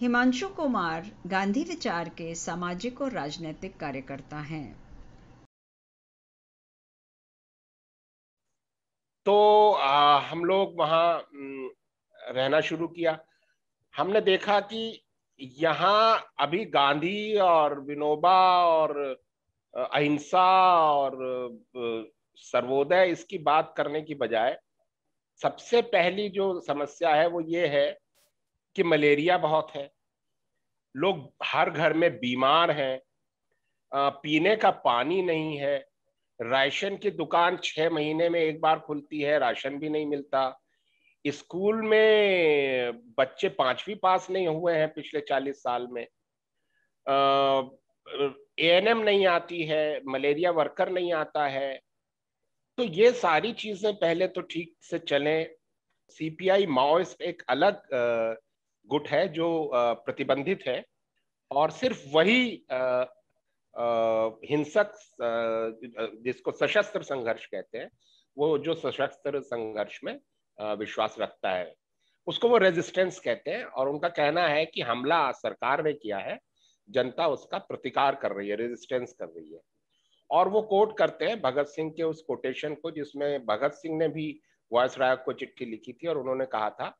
हिमांशु कुमार गांधी विचार के सामाजिक और राजनीतिक कार्यकर्ता हैं तो आ, हम लोग वहां रहना शुरू किया हमने देखा कि यहाँ अभी गांधी और विनोबा और अहिंसा और सर्वोदय इसकी बात करने की बजाय सबसे पहली जो समस्या है वो ये है कि मलेरिया बहुत है लोग हर घर में बीमार हैं पीने का पानी नहीं है राशन की दुकान छः महीने में एक बार खुलती है राशन भी नहीं मिलता स्कूल में बच्चे पांचवी पास नहीं हुए हैं पिछले चालीस साल में ए एन एम नहीं आती है मलेरिया वर्कर नहीं आता है तो ये सारी चीज़ें पहले तो ठीक से चलें सीपीआई माओइस्ट एक अलग गुट है जो प्रतिबंधित है और सिर्फ वही हिंसक जिसको सशस्त्र संघर्ष कहते हैं वो जो सशस्त्र संघर्ष में विश्वास रखता है उसको वो रेजिस्टेंस कहते हैं और उनका कहना है कि हमला सरकार ने किया है जनता उसका प्रतिकार कर रही है रेजिस्टेंस कर रही है और वो कोट करते हैं भगत सिंह के उस कोटेशन को जिसमें भगत सिंह ने भी वॉयस राय को चिट्ठी लिखी थी और उन्होंने कहा था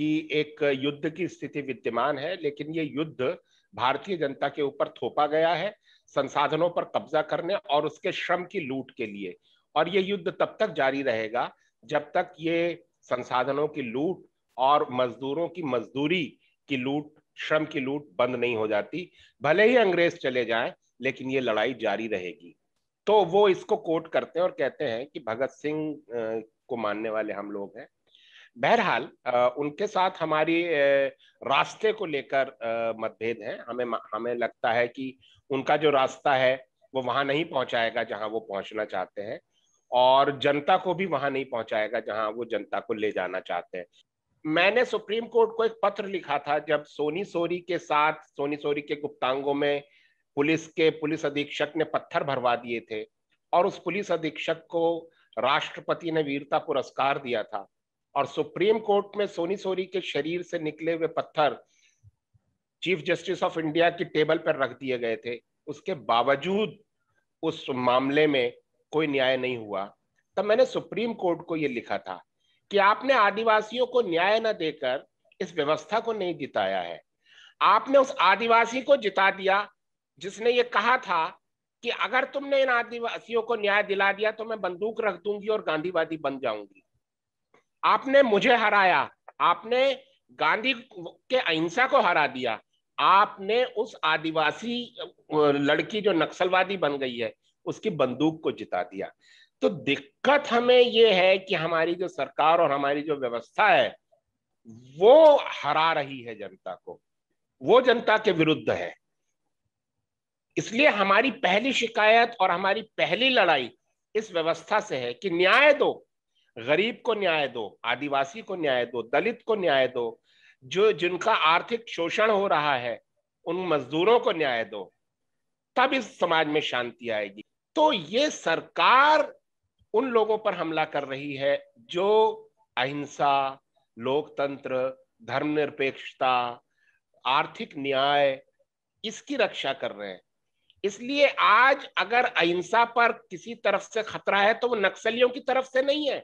कि एक युद्ध की स्थिति विद्यमान है लेकिन ये युद्ध भारतीय जनता के ऊपर थोपा गया है संसाधनों पर कब्जा करने और उसके श्रम की लूट के लिए और ये युद्ध तब तक जारी रहेगा जब तक ये संसाधनों की लूट और मजदूरों की मजदूरी की लूट श्रम की लूट बंद नहीं हो जाती भले ही अंग्रेज चले जाएं लेकिन ये लड़ाई जारी रहेगी तो वो इसको कोट करते हैं और कहते हैं कि भगत सिंह को मानने वाले हम लोग हैं बहरहाल उनके साथ हमारी रास्ते को लेकर मतभेद है हमें हमें लगता है कि उनका जो रास्ता है वो वहां नहीं पहुंचाएगा जहां वो पहुंचना चाहते हैं और जनता को भी वहां नहीं पहुंचाएगा जहां वो जनता को ले जाना चाहते हैं मैंने सुप्रीम कोर्ट को एक पत्र लिखा था जब सोनी सोरी के साथ सोनी सोरी के गुप्तांगों में पुलिस के पुलिस अधीक्षक ने पत्थर भरवा दिए थे और उस पुलिस अधीक्षक को राष्ट्रपति ने वीरता पुरस्कार दिया था और सुप्रीम कोर्ट में सोनी सोरी के शरीर से निकले हुए पत्थर चीफ जस्टिस ऑफ इंडिया की टेबल पर रख दिए गए थे उसके बावजूद उस मामले में कोई न्याय नहीं हुआ तब मैंने सुप्रीम कोर्ट को यह लिखा था कि आपने आदिवासियों को न्याय न देकर इस व्यवस्था को नहीं जिताया है आपने उस आदिवासी को जिता दिया जिसने ये कहा था कि अगर तुमने इन आदिवासियों को न्याय दिला दिया तो मैं बंदूक रख दूंगी और गांधीवादी बन जाऊंगी आपने मुझे हराया आपने गांधी के अहिंसा को हरा दिया आपने उस आदिवासी लड़की जो नक्सलवादी बन गई है उसकी बंदूक को जिता दिया तो दिक्कत हमें ये है कि हमारी जो सरकार और हमारी जो व्यवस्था है वो हरा रही है जनता को वो जनता के विरुद्ध है इसलिए हमारी पहली शिकायत और हमारी पहली लड़ाई इस व्यवस्था से है कि न्याय दो गरीब को न्याय दो आदिवासी को न्याय दो दलित को न्याय दो जो जिनका आर्थिक शोषण हो रहा है उन मजदूरों को न्याय दो तब इस समाज में शांति आएगी तो ये सरकार उन लोगों पर हमला कर रही है जो अहिंसा लोकतंत्र धर्मनिरपेक्षता आर्थिक न्याय इसकी रक्षा कर रहे हैं इसलिए आज अगर अहिंसा पर किसी तरफ से खतरा है तो वो नक्सलियों की तरफ से नहीं है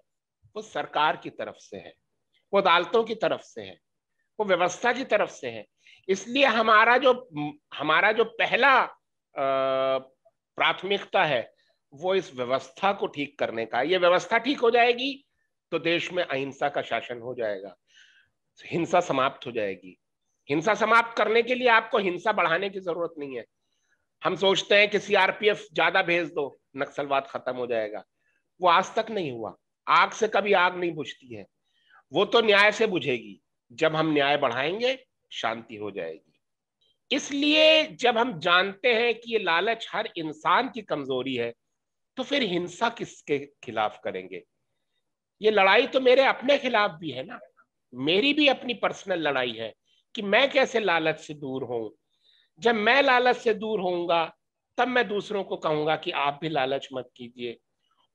वो सरकार की तरफ से है वो अदालतों की तरफ से है वो व्यवस्था की तरफ से है इसलिए हमारा जो हमारा जो पहला प्राथमिकता है वो इस व्यवस्था को ठीक करने का ये व्यवस्था ठीक हो जाएगी तो देश में अहिंसा का शासन हो जाएगा हिंसा समाप्त हो जाएगी हिंसा समाप्त करने के लिए आपको हिंसा बढ़ाने की जरूरत नहीं है हम सोचते हैं कि सीआरपीएफ ज्यादा भेज दो नक्सलवाद खत्म हो जाएगा वो आज तक नहीं हुआ आग से कभी आग नहीं बुझती है वो तो न्याय से बुझेगी जब हम न्याय बढ़ाएंगे शांति हो जाएगी इसलिए जब हम जानते हैं कि ये लालच हर इंसान की कमजोरी है तो फिर हिंसा किसके खिलाफ करेंगे ये लड़ाई तो मेरे अपने खिलाफ भी है ना मेरी भी अपनी पर्सनल लड़ाई है कि मैं कैसे लालच से दूर हूं जब मैं लालच से दूर होऊंगा तब मैं दूसरों को कहूंगा कि आप भी लालच मत कीजिए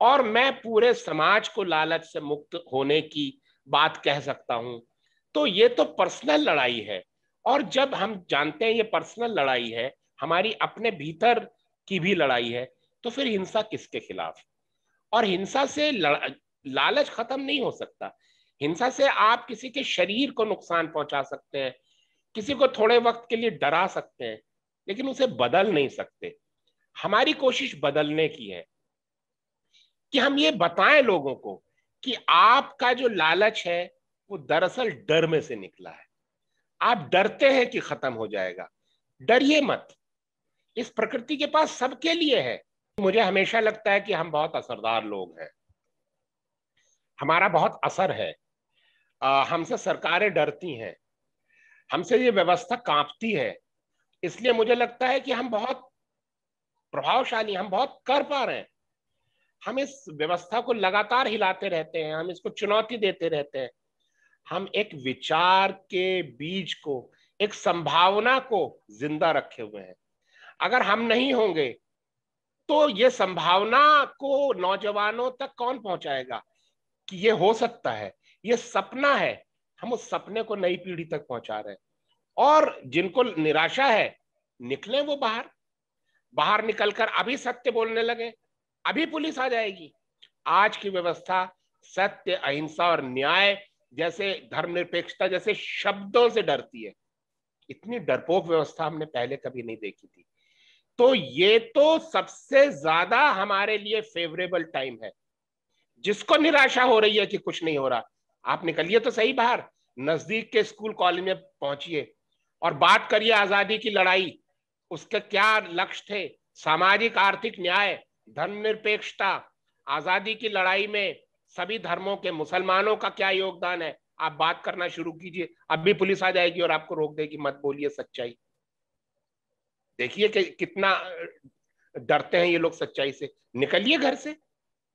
और मैं पूरे समाज को लालच से मुक्त होने की बात कह सकता हूं तो ये तो पर्सनल लड़ाई है और जब हम जानते हैं ये पर्सनल लड़ाई है हमारी अपने भीतर की भी लड़ाई है तो फिर हिंसा किसके खिलाफ और हिंसा से लालच खत्म नहीं हो सकता हिंसा से आप किसी के शरीर को नुकसान पहुंचा सकते हैं किसी को थोड़े वक्त के लिए डरा सकते हैं लेकिन उसे बदल नहीं सकते हमारी कोशिश बदलने की है कि हम ये बताएं लोगों को कि आपका जो लालच है वो दरअसल डर में से निकला है आप डरते हैं कि खत्म हो जाएगा डरिए मत इस प्रकृति के पास सबके लिए है मुझे हमेशा लगता है कि हम बहुत असरदार लोग हैं हमारा बहुत असर है हमसे सरकारें डरती हैं हमसे ये व्यवस्था कांपती है इसलिए मुझे लगता है कि हम बहुत प्रभावशाली हम बहुत कर पा रहे हैं हम इस व्यवस्था को लगातार हिलाते रहते हैं हम इसको चुनौती देते रहते हैं हम एक विचार के बीज को एक संभावना को जिंदा रखे हुए हैं अगर हम नहीं होंगे तो ये संभावना को नौजवानों तक कौन पहुंचाएगा कि ये हो सकता है ये सपना है हम उस सपने को नई पीढ़ी तक पहुंचा रहे हैं और जिनको निराशा है निकले वो बाहर बाहर निकलकर अभी सत्य बोलने लगे अभी पुलिस आ जाएगी आज की व्यवस्था सत्य अहिंसा और न्याय जैसे धर्मनिरपेक्षता जैसे शब्दों से डरती है इतनी डरपोक व्यवस्था हमने पहले कभी नहीं देखी थी तो ये तो सबसे ज्यादा हमारे लिए फेवरेबल टाइम है जिसको निराशा हो रही है कि कुछ नहीं हो रहा आप निकलिए तो सही बाहर नजदीक के स्कूल कॉलेज में पहुंचिए और बात करिए आजादी की लड़ाई उसके क्या लक्ष्य थे सामाजिक आर्थिक न्याय धर्मनिरपेक्षता आजादी की लड़ाई में सभी धर्मों के मुसलमानों का क्या योगदान है आप बात करना शुरू कीजिए अब भी पुलिस आ जाएगी और आपको रोक देगी मत बोलिए सच्चाई देखिए कि कितना डरते हैं ये लोग सच्चाई से निकलिए घर से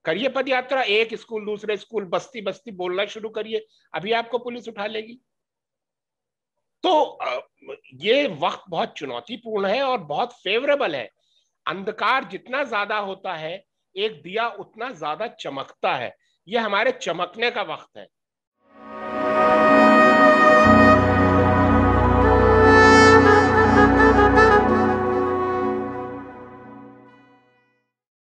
करिए पद यात्रा एक स्कूल दूसरे स्कूल बस्ती बस्ती बोलना शुरू करिए अभी आपको पुलिस उठा लेगी तो ये वक्त बहुत चुनौतीपूर्ण है और बहुत फेवरेबल है अंधकार जितना ज्यादा होता है एक दिया उतना ज्यादा चमकता है यह हमारे चमकने का वक्त है